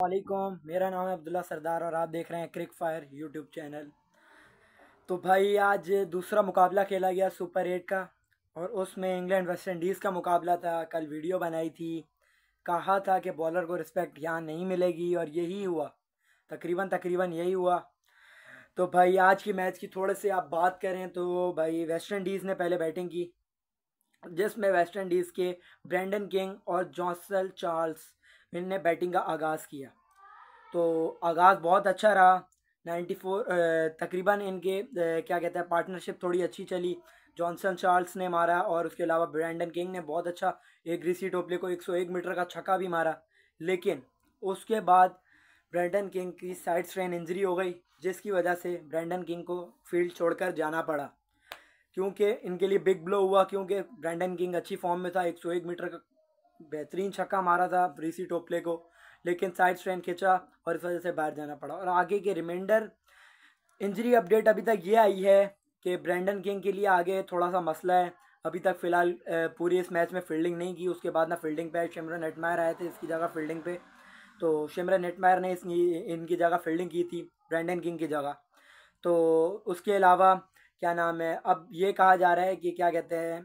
वालेकुम मेरा नाम है अब्दुल्ला सरदार और आप देख रहे हैं क्रिक फायर यूट्यूब चैनल तो भाई आज दूसरा मुकाबला खेला गया सुपर एट का और उसमें इंग्लैंड वेस्ट इंडीज़ का मुकाबला था कल वीडियो बनाई थी कहा था कि बॉलर को रिस्पेक्ट यहाँ नहीं मिलेगी और यही हुआ तकरीबन तकरीबन यही हुआ तो भाई आज की मैच की थोड़े से आप बात करें तो भाई वेस्ट इंडीज़ ने पहले बैटिंग की जिसमें वेस्ट इंडीज़ के ब्रेंडन किंग और जॉन्सल चार्ल्स ने बैटिंग का आगाज़ किया तो आगाज़ बहुत अच्छा रहा 94 तकरीबन इनके क्या कहते हैं पार्टनरशिप थोड़ी अच्छी चली जॉनसन चार्ल्स ने मारा और उसके अलावा ब्रैंडन किंग ने बहुत अच्छा एक ग्रीसी टोपले को 101 मीटर का छक्का भी मारा लेकिन उसके बाद ब्रैंडन किंग की साइड स्ट्रेन इंजरी हो गई जिसकी वजह से ब्रैंडन किंग को फील्ड छोड़कर जाना पड़ा क्योंकि इनके लिए बिग ब्लो हुआ क्योंकि ब्रैंडन किंग अच्छी फॉर्म में था 101 मीटर का बेहतरीन छक्का मारा था ब्रीसी टोपले को लेकिन साइड स्ट्रेंथ खींचा और इस वजह से बाहर जाना पड़ा और आगे के रिमाइंडर इंजरी अपडेट अभी तक ये आई है कि ब्रैंडन किंग के लिए आगे थोड़ा सा मसला है अभी तक फ़िलहाल पूरी इस मैच में फील्डिंग नहीं की उसके बाद ना फील्डिंग पे शिमरन नेटमायर आए थे इसकी जगह फील्डिंग पे तो शिमरन नेटमायर ने इस इनकी जगह फील्डिंग की थी ब्रैंडन किंग की जगह तो उसके अलावा क्या नाम है अब ये कहा जा रहा है कि क्या कहते हैं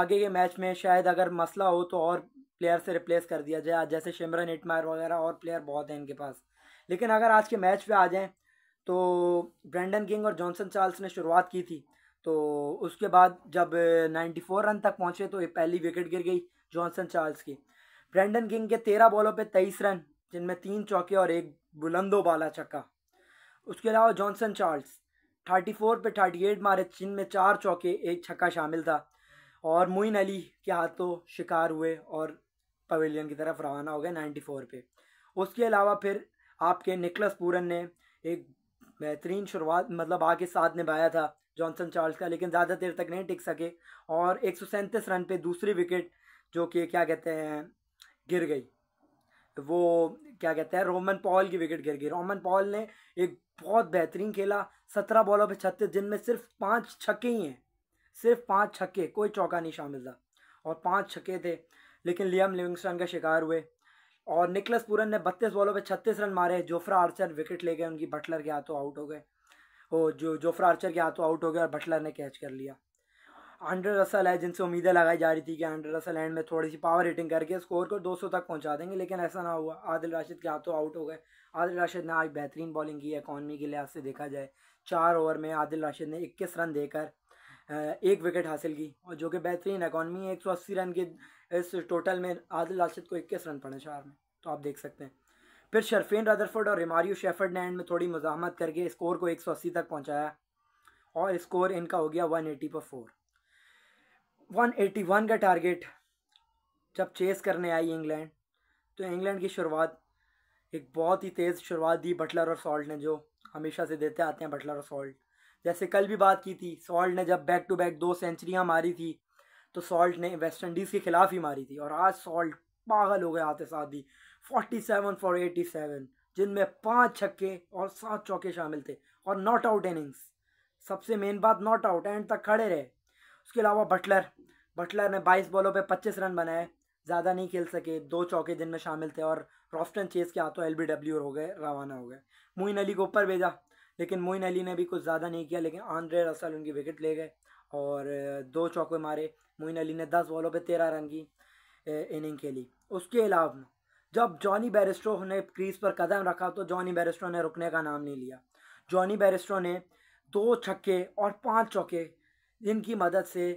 आगे के मैच में शायद अगर मसला हो तो और प्लेयर से रिप्लेस कर दिया जाए जैसे शिमरन इटमायर वगैरह और प्लेयर बहुत हैं इनके पास लेकिन अगर आज के मैच पे आ जाएँ तो ब्रेंडन किंग और जॉनसन चार्ल्स ने शुरुआत की थी तो उसके बाद जब 94 रन तक पहुंचे तो पहली विकेट गिर गई जॉनसन चार्ल्स की ब्रेंडन किंग के तेरह बॉलों पे तेईस रन जिनमें तीन चौके और एक बुलंदो बाला छक्का उसके अलावा जॉनसन चार्ल्स थर्टी फोर पर थर्टी एट मारे जिनमें चार चौके एक छक्का शामिल था और मोइन अली के हाथों शिकार हुए और पवेलियन की तरफ रवाना हो गए नाइन्टी फोर पे उसके अलावा फिर आपके निकलस पूरन ने एक बेहतरीन शुरुआत मतलब आगे साथ निभाया था जॉनसन चार्ल्स का लेकिन ज़्यादा देर तक नहीं टिक सके और एक रन पे दूसरी विकेट जो कि क्या कहते हैं गिर गई वो क्या कहते हैं रोमन पॉल की विकेट गिर गई रोमन पॉल ने एक बहुत बेहतरीन खेला सत्रह बॉलों पर छत्तीस जिनमें सिर्फ पाँच छक्के ही हैं सिर्फ पाँच छक्के कोई चौका नहीं शामिल था और पाँच छक्के थे लेकिन लियाम लिविंगस्टन का शिकार हुए और निकलस पूरन ने बत्तीस बॉलों पे छत्तीस रन मारे जोफ्रा आर्चर विकेट ले गए उनकी बटलर के हाथों आउट हो गए वो जो जोफ्रा आर्चर के हाथों आउट हो गए और बटलर ने कैच कर लिया आंड्रे रसल है जिनसे उम्मीदें लगाई जा रही थी कि आंड्रे रसल एंड में थोड़ी सी पावर हिटिंग करके स्कोर को 200 तक पहुंचा देंगे लेकिन ऐसा ना हुआ आदिल राशिद के हाथों आउट हो गए आदिल राशिद ने आज बेहतरीन बॉलिंग की है इकॉनमी के लिहाज से देखा जाए चार ओवर में आदिल राशिद ने इक्कीस रन देकर एक विकेट हासिल की और जो कि बेहतरीन इकॉनमी है एक रन के इस टोटल में आदिल राशिद को इक्कीस रन पड़े चार में तो आप देख सकते हैं फिर शर्फीन रदरफोर्ड और रिमारियो शेफर्ड ने एंड में थोड़ी मजामत करके स्कोर को 180 तक पहुंचाया और स्कोर इनका हो गया 180 पर फोर 181 का टारगेट जब चेस करने आई इंग्लैंड तो इंग्लैंड की शुरुआत एक बहुत ही तेज़ शुरुआत दी बटलर और सॉल्ट ने जो हमेशा से देते आते हैं बटलर और सॉल्ट जैसे कल भी बात की थी सॉल्ट ने जब बैक टू बैक दो सेंचुरियाँ मारी थी तो सॉल्ट ने वेस्ट इंडीज़ के खिलाफ ही मारी थी और आज सॉल्ट पागल हो गया आते साथ ही forty seven for eighty seven जिनमें पाँच छक्के और सात चौके शामिल थे और नॉट आउट इनिंग्स सबसे मेन बात नॉट आउट एंड तक खड़े रहे उसके अलावा बटलर बटलर ने 22 बॉलों पे 25 रन बनाए ज़्यादा नहीं खेल सके दो चौके जिनमें शामिल थे और रॉफ्टन चेस के हाथों एल हो गए रवाना हो गए मोइन अली को ऊपर भेजा लेकिन मोइन अली ने भी कुछ ज़्यादा नहीं किया लेकिन आंद्रे रसल उनकी विकेट ले गए और दो चौके मारे मोइन अली ने दस बॉलों पे तेरह रन की इनिंग खेली उसके अलावा जब जॉनी बैरिस्ट्रो ने क्रीज पर कदम रखा तो जॉनी बैरिस्ट्रो ने रुकने का नाम नहीं लिया जॉनी बैरिस्ट्रो ने दो छक्के और पांच चौके जिनकी मदद से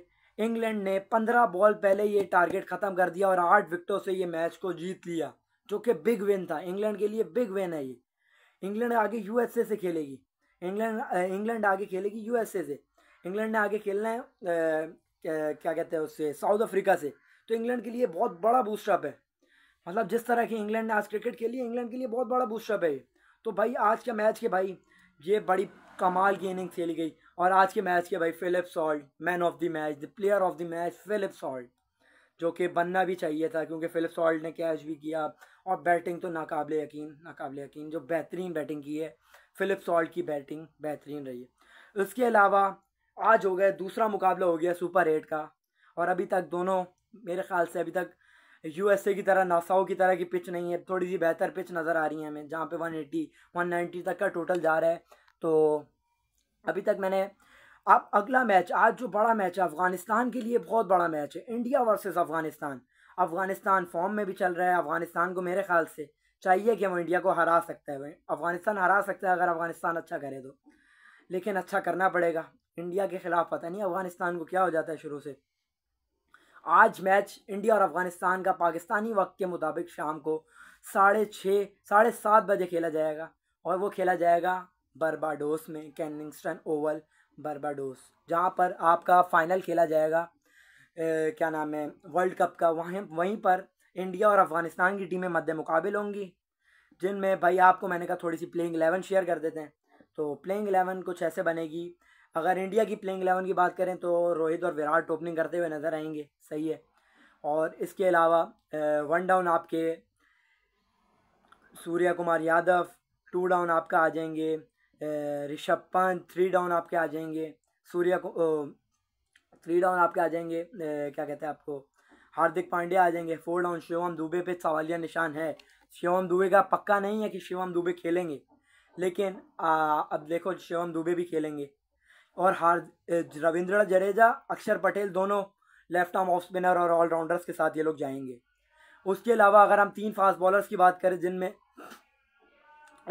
इंग्लैंड ने पंद्रह बॉल पहले ये टारगेट ख़त्म कर दिया और आठ विकटों से ये मैच को जीत लिया जो कि बिग विन था इंग्लैंड के लिए बिग विन है ये इंग्लैंड आगे यूएसए से खेलेगी इंग्लैंड इंग्लैंड आगे खेलेगी यूएसए से इंग्लैंड ने आगे खेलना है क्या कहते हैं उससे साउथ अफ्रीका से तो इंग्लैंड के लिए बहुत बड़ा बूस्टअप है मतलब जिस तरह की इंग्लैंड ने आज क्रिकेट खेली है इंग्लैंड के लिए बहुत बड़ा बूस्टअप है तो भाई आज के मैच के भाई ये बड़ी कमाल की इनिंग खेली गई और आज के मैच के भाई Philip Salt man of the match the player of the match Philip Salt जो कि बनना भी चाहिए था क्योंकि फिलिप सॉल्ट ने कैच भी किया और बैटिंग तो नाकबिल यकीन नाकबिल यकीन जो बेहतरीन बैटिंग की है फिलिप सॉल्ट की बैटिंग बेहतरीन रही है इसके अलावा आज हो गया दूसरा मुकाबला हो गया सुपर एट का और अभी तक दोनों मेरे ख्याल से अभी तक यूएसए की तरह नासाओ की तरह की पिच नहीं है थोड़ी सी बेहतर पिच नज़र आ रही है हमें जहाँ पे 180 190 तक का टोटल जा रहा है तो अभी तक मैंने अब अगला मैच आज जो बड़ा मैच है अफ़गानिस्तान के लिए बहुत बड़ा मैच है India versus Afghanistan Afghanistan form में भी चल रहा है अफ़गानिस्तान को मेरे ख्याल से चाहिए कि वो इंडिया को हरा सकता है अफ़गानिस्तान हरा सकता है अगर अफ़गानिस्तान अच्छा करे तो लेकिन अच्छा करना पड़ेगा इंडिया के खिलाफ पता नहीं अफगानिस्तान को क्या हो जाता है शुरू से आज मैच इंडिया और अफगानिस्तान का पाकिस्तानी वक्त के मुताबिक शाम को साढ़े छः साढ़े सात बजे खेला जाएगा और वो खेला जाएगा बर्बाडोस में कैनिंगस्टन ओवल बर्बाडोस जहाँ पर आपका फाइनल खेला जाएगा ए, क्या नाम है वर्ल्ड कप का वहीं वहीं पर इंडिया और अफगानिस्तान की टीमें मद्दे मुकाबल होंगी जिनमें भाई आपको मैंने कहा थोड़ी सी प्लेइंग एलेवन शेयर कर देते हैं तो प्लेइंग एलेवन कुछ ऐसे बनेगी अगर इंडिया की प्लेइंग एलेवन की बात करें तो रोहित और विराट ओपनिंग करते हुए नज़र आएंगे सही है और इसके अलावा वन डाउन आपके Suryakumar Yadav two down आपका आ जाएंगे ऋषभ पंत थ्री डाउन आपके आ जाएंगे सूर्या को थ्री डाउन आपके आ जाएंगे क्या कहते हैं आपको हार्दिक पांड्या आ जाएंगे फोर डाउन शिवम दुबे पे सवालिया निशान है शिवम दुबे का पक्का नहीं है कि शिवम दुबे खेलेंगे लेकिन आ, अब देखो शिवम दुबे भी खेलेंगे और हार रविंद्र जडेजा अक्षर पटेल दोनों लेफ्ट आर्म ऑफ स्पिनर और ऑलराउंडर्स के साथ ये लोग जाएंगे उसके अलावा अगर हम तीन फास्ट बॉलर्स की बात करें जिनमें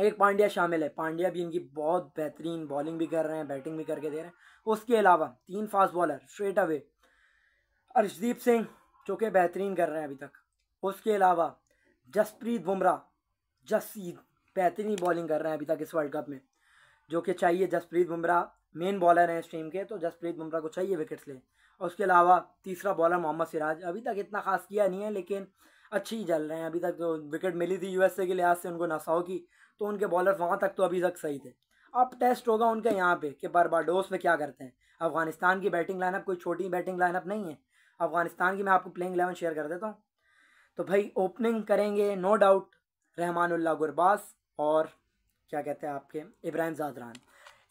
एक पांड्या शामिल है पांड्या भी इनकी बहुत बेहतरीन बॉलिंग भी कर रहे हैं बैटिंग भी करके दे रहे हैं उसके अलावा तीन fast bowler straight away Arshdeep Singh जो कि बेहतरीन कर रहे हैं अभी तक उसके अलावा जसप्रीत बुमराह जसप्रीत बेहतरीन बॉलिंग कर रहे हैं अभी तक इस वर्ल्ड कप में जो कि चाहिए जसप्रीत बुमराह मेन बॉलर हैं इस टीम के तो जसप्रीत बुमराह को चाहिए विकेट्स ले और उसके अलावा तीसरा बॉलर मोहम्मद सिराज अभी तक इतना खास किया नहीं है लेकिन अच्छी ही चल रहे हैं अभी तक जो तो विकेट मिली थी यूएसए के लिहाज से उनको नसाओ की तो उनके बॉलर वहाँ तक तो अभी तक सही थे अब टेस्ट होगा उनके यहाँ पे कि बारबाडोस में क्या करते हैं अफगानिस्तान की बैटिंग लाइनअप कोई छोटी बैटिंग लाइनअप नहीं है अफगानिस्तान की मैं आपको प्लेइंग एलेवन शेयर कर देता हूँ तो भाई ओपनिंग करेंगे नो डाउट रहमानुल्ला गुरबास और क्या कहते हैं आपके इब्राहिम जादरान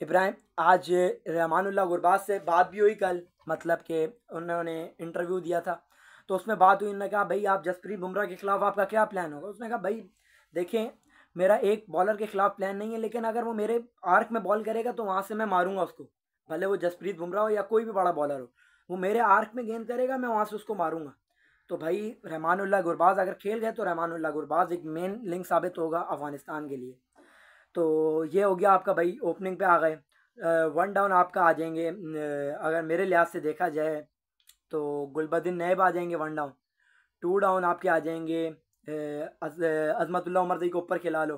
इब्राहिम आज रहमानुल्ला गुरबाज से बात भी हुई कल मतलब कि उन्होंने इंटरव्यू दिया था तो उसमें बात हुई उन्होंने कहा भाई आप जसप्रीत बुमराह के खिलाफ आपका क्या प्लान होगा उसने कहा भाई देखें मेरा एक बॉलर के खिलाफ प्लान नहीं है लेकिन अगर वो मेरे आर्क में बॉल करेगा तो वहाँ से मैं मारूंगा उसको भले वो जसप्रीत बुमराह हो या कोई भी बड़ा बॉलर हो वो मेरे आर्क में गेंद करेगा मैं वहाँ से उसको मारूंगा तो भाई रहमानुल्लाह गुरबाज अगर खेल गए तो रहमानुल्लाह गुरबाज एक मेन लिंक साबित होगा अफगानिस्तान के लिए तो ये हो गया आपका भाई ओपनिंग पे आ गए वन डाउन आपका आ जाएंगे अगर मेरे लिहाज से देखा जाए तो गुलबद्दीन नैब आ जाएंगे वन डाउन टू डाउन आपके आ जाएंगे अजमतुल्ला उमर दई को तो ऊपर खिला लो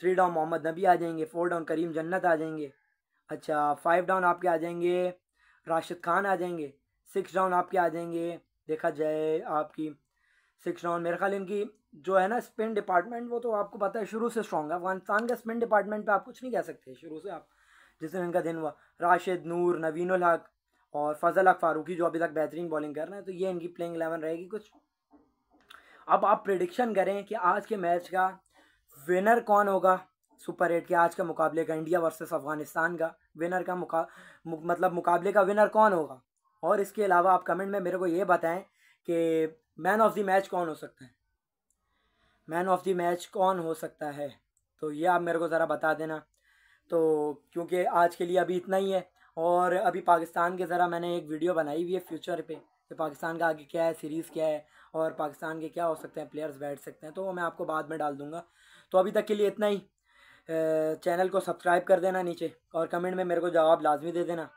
थ्री डाउन मोहम्मद नबी आ जाएंगे फोर डाउन करीम जन्नत आ जाएंगे अच्छा फाइव डाउन आपके आ जाएंगे राशिद खान आ जाएंगे सिक्स डाउन आपके आ जाएंगे देखा जाए आपकी सिक्स राउंड मेरे ख्याल इनकी जो है ना स्पिन डिपार्टमेंट वो तो आपको पता है शुरू से स्ट्रॉन्ग है अफगानिस्तान का स्पिन डिपार्टमेंट पे आप कुछ नहीं कह सकते शुरू से आप जिस दिन इनका दिन हुआ राशिद नूर नवीन उलहक और फजल अक फारूकी जो अभी तक बेहतरीन बॉलिंग कर रहे हैं तो ये इनकी प्लेइंग एलेवन रहेगी कुछ अब आप प्रिडिक्शन करें कि आज के मैच का विनर कौन होगा सुपर एट के आज के मुकाबले का इंडिया वर्सेस अफगानिस्तान का विनर का मुका मु, मतलब मुकाबले का विनर कौन होगा और इसके अलावा आप कमेंट में मेरे को ये बताएं कि मैन ऑफ द मैच कौन हो सकता है मैन ऑफ द मैच कौन हो सकता है तो ये आप मेरे को ज़रा बता देना तो क्योंकि आज के लिए अभी इतना ही है और अभी पाकिस्तान के ज़रा मैंने एक वीडियो बनाई हुई है फ्यूचर पे कि पाकिस्तान का आगे क्या है सीरीज़ क्या है और पाकिस्तान के क्या हो सकते हैं प्लेयर्स बैठ सकते हैं तो वो मैं आपको बाद में डाल दूँगा तो अभी तक के लिए इतना ही चैनल को सब्सक्राइब कर देना नीचे और कमेंट में मेरे को जवाब लाजमी दे देना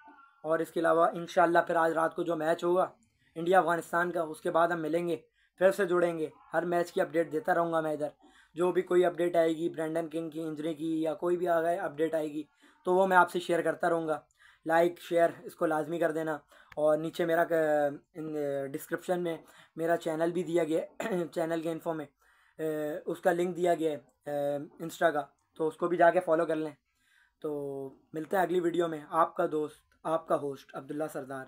और इसके अलावा इन फिर आज रात को जो मैच होगा इंडिया अफगानिस्तान का उसके बाद हम मिलेंगे फिर से जुड़ेंगे हर मैच की अपडेट देता रहूँगा मैं इधर जो भी कोई अपडेट आएगी ब्रैंडन किंग की इंजरी की या कोई भी आ गए अपडेट आएगी तो वो मैं आपसे शेयर करता रहूँगा लाइक शेयर इसको लाजमी कर देना और नीचे मेरा डिस्क्रिप्शन में मेरा चैनल भी दिया गया चैनल के इन्फो में उसका लिंक दिया गया है इंस्टा का तो उसको भी जाके फॉलो कर लें तो मिलते हैं अगली वीडियो में आपका दोस्त आपका होस्ट अब्दुल्ला सरदार